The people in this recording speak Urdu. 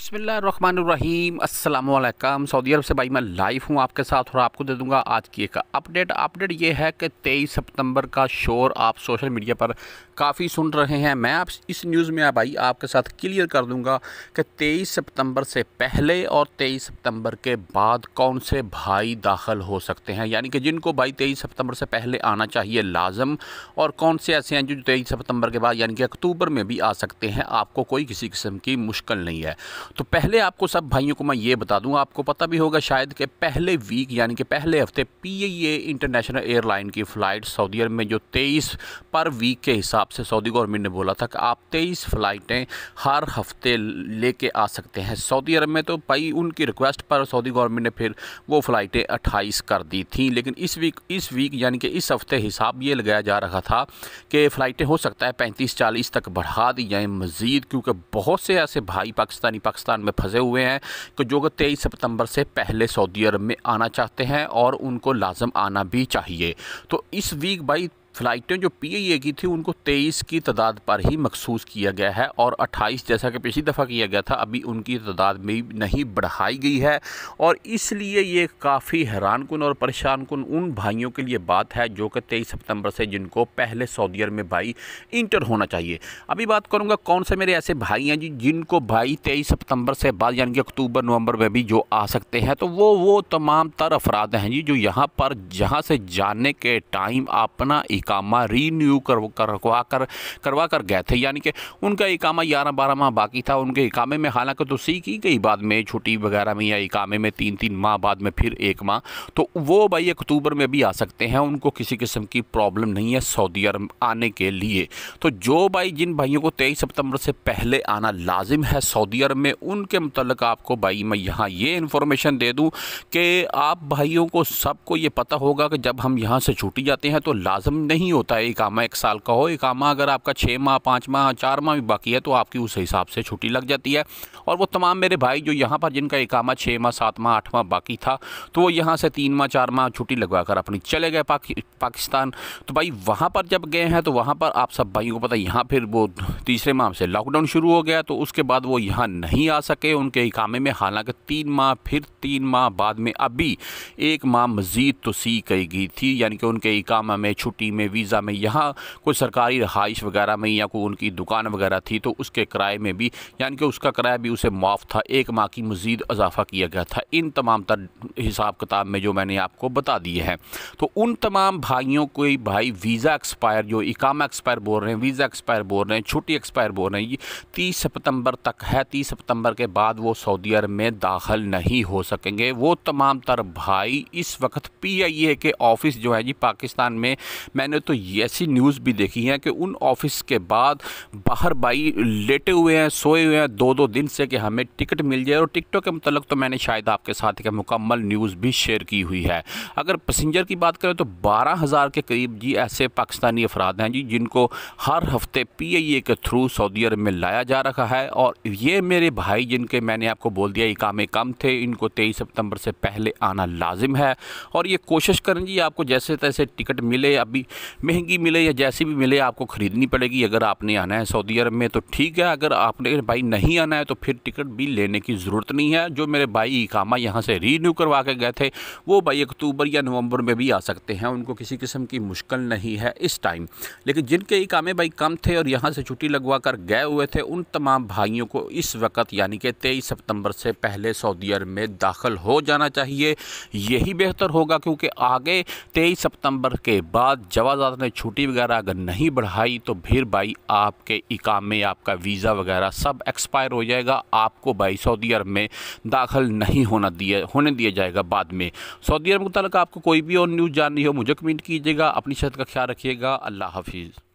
بسم اللہ الرحمن الرحیم السلام علیکم سعودی عرب سے بھائی میں لائف ہوں آپ کے ساتھ اور آپ کو دے دوں گا آج کی ایک اپڈیٹ اپڈیٹ یہ ہے کہ تیئیس سپتمبر کا شور آپ سوشل میڈیا پر کافی سن رہے ہیں میں آپ اس نیوز میں بھائی آپ کے ساتھ کلیئر کر دوں گا کہ تیئیس ستمبر سے پہلے اور تیئیس ستمبر کے بعد کون سے بھائی داخل ہو سکتے ہیں یعنی کہ جن کو بھائی تیئیس سپتمبر سے پہلے آنا چاہیے لازم اور کون سے ایسے ہیں جو تیئیس ستمبر کے بعد یعنی کہ اکتوبر میں بھی آ سکتے ہیں آپ کو کوئی کسی قسم کی مشکل نہیں ہے تو پہلے آپ کو سب بھائیوں کو میں یہ بتا دوں آپ کو پتہ بھی ہوگا شاید کہ پہلے ویک یعنی کہ پہلے ہفتے P A A international airline لائن کی فلائٹ سعودی عرب میں جو تیئیس پر ویک کے حساب سے سعودی گورنمنٹ نے بولا تھا کہ آپ تیئیس فلائٹیں ہر ہفتے لے کے آ سکتے ہیں سعودی عرب میں تو پائی ان کی ریکویسٹ پر سعودی گورنمنٹ نے پھر وہ فلائٹیں اٹھائیس کر دی تھیں لیکن اس ویک اس ویک یعنی کہ اس ہفتے حساب یہ لگایا جا رہا تھا کہ فلائٹیں ہو سکتا ہے پینتیس چالیس تک بڑھا دی جائیں مزید کیونکہ بہت سے ایسے بھائی پاکستانی پاکستان پاکستان میں پھنسے ہوئے ہیں کہ جو کہ تیئیس ستمبر سے پہلے سعودی عرب میں آنا چاہتے ہیں اور ان کو لازم آنا بھی چاہیے تو اس ویک بھائی فلائٹیں جو پی اے کی تھی ان کو تیئیس کی تعداد پر ہی مخصوص کیا گیا ہے اور اٹھائیس جیسا کہ پچھلی دفعہ کیا گیا تھا ابھی ان کی تعداد میں نہیں بڑھائی گئی ہے اور اس لیے یہ کافی حیران کن اور پریشان کن ان بھائیوں کے لیے بات ہے جو کہ تیئیس سپتمبر سے جن کو پہلے سعودی عرب میں بھائی انٹر ہونا چاہیے ابھی بات کروں گا کون سے میرے ایسے بھائی ہیں جی جن کو بھائی تیئیس ستمبر سے بعد یعنی کہ اکتوبر نومبر میں بھی جو آ سکتے ہیں تو وہ وہ تمام تر افراد ہیں جی جو یہاں پر جہاں سے جانے کے ٹائم اپنا رینیو کروا کروا کر گئے تھے یعنی کہ ان کا اقامہ گیارہ بارہ ماہ باقی تھا ان کے اکامے میں حالانکہ تو سی کی گئی بعد میں چھٹی وغیرہ میں یا اکامے میں تین تین ماہ بعد میں پھر ایک ماہ تو وہ بھائی اکتوبر میں بھی آ سکتے ہیں ان کو کسی قسم کی پرابلم نہیں ہے سعودی عرب آنے کے لیے تو جو بھائی جن بھائیوں کو تیئیس ستمبر سے پہلے آنا لازم ہے سعودی عرب میں ان کے متعلق آپ کو بھائی میں یہاں یہ انفارمیشن دے دوں کہ آپ بھائیوں کو سب کو یہ پتہ ہوگا کہ جب ہم یہاں سے چھوٹی جاتے ہیں تو لازم نہیں ہوتا ہے اکامہ ایک سال کا ہو اکامہ اگر آپ کا چھ ماہ پانچ ماہ چار ماہ بھی باقی ہے تو آپ کی اس حساب سے چھٹی لگ جاتی ہے اور وہ تمام میرے بھائی جو یہاں پر جن کا اکامہ چھ ماہ سات ماہ آٹھ ماہ باقی تھا تو وہ یہاں سے تین ماہ چار ماہ چھٹی لگوا کر اپنی چلے گئے پاکستان تو بھائی وہاں پر جب گئے ہیں تو وہاں پر آپ سب بھائیوں کو پتہ یہاں پھر وہ تیسرے ماہ سے لاک ڈاؤن شروع ہو گیا تو اس کے بعد وہ یہاں نہیں آ سکے ان کے اکامے میں حالانکہ تین ماہ پھر تین ماہ بعد میں ابھی ایک ماہ مزید توسیع کہ گئی تھی یعنی کہ ان کے اکامہ میں چھٹی میں میں ویزا میں یہاں کوئی سرکاری رہائش وغیرہ میں یا کوئی ان کی دکان وغیرہ تھی تو اس کے قرائے میں بھی یعنی کہ اس کا قرائے بھی اسے معاف تھا ایک ماہ کی مزید اضافہ کیا گیا تھا ان تمام تر حساب کتاب میں جو میں نے آپ کو بتا دیئے ہیں تو ان تمام بھائیوں کو بھائی ویزا ایکسپائر جو اکام ایکسپائر بور رہے ہیں ویزا ایکسپائر بور رہے ہیں چھوٹی ایکسپائر بور رہے ہیں یہ تیس سپتمبر تک ہے تیس سپتمبر کے بعد وہ سعودی عرب میں داخل نہیں ہو سکیں گے وہ تمام تر بھائی اس وقت پی آئی اے کے آفیس جو ہے جی پاکستان میں میں نے تو ایسی نیوز بھی دیکھی ہے کہ ان آفس کے بعد باہر بائی لیٹے ہوئے ہیں سوئے ہوئے ہیں دو دو دن سے کہ ہمیں ٹکٹ مل جائے اور ٹکٹوں کے متعلق تو میں نے شاید آپ کے ساتھ ایک مکمل نیوز بھی شیئر کی ہوئی ہے اگر پسنجر کی بات کریں تو بارہ ہزار کے قریب جی ایسے پاکستانی افراد ہیں جی جن کو ہر ہفتے پی آئی اے کے تھرو سعودی عرب میں لایا جا رہا ہے اور یہ میرے بھائی جن کے میں نے آپ کو بول دیا یہ کم تھے ان کو تیئیس ستمبر سے پہلے آنا لازم ہے اور یہ کوشش کریں جی آپ کو جیسے تیسے ٹکٹ ملے ابھی مہنگی ملے یا جیسی بھی ملے آپ کو خریدنی پڑے گی اگر آپ نے آنا ہے سعودی عرب میں تو ٹھیک ہے اگر آپ نے بھائی نہیں آنا ہے تو پھر ٹکٹ بھی لینے کی ضرورت نہیں ہے جو میرے بھائی اکامہ یہاں سے رینیو کروا کے گئے تھے وہ بھائی اکتوبر یا نومبر میں بھی آ سکتے ہیں ان کو کسی قسم کی مشکل نہیں ہے اس ٹائم لیکن جن کے اکامے بھائی کم تھے اور یہاں سے چھٹی لگوا کر گئے ہوئے تھے ان تمام بھائیوں کو اس وقت یعنی کہ تیئیس ستمبر سے پہلے سعودی عرب میں داخل ہو جانا چاہیے یہی بہتر ہوگا کیونکہ آگے تیئیس سپتمبر کے بعد جواب نے چھٹی وغیرہ اگر نہیں بڑھائی تو پھر بھائی آپ کے اکام میں آپ کا ویزا وغیرہ سب ایکسپائر ہو جائے گا آپ کو بھائی سعودی عرب میں داخل نہیں ہونا دیا ہونے دیا جائے گا بعد میں سعودی عرب متعلق آپ کو کوئی بھی اور نیوز جاننی ہو مجھے کمنٹ کیجیے گا اپنی صحت کا خیال رکھیے گا اللہ حافظ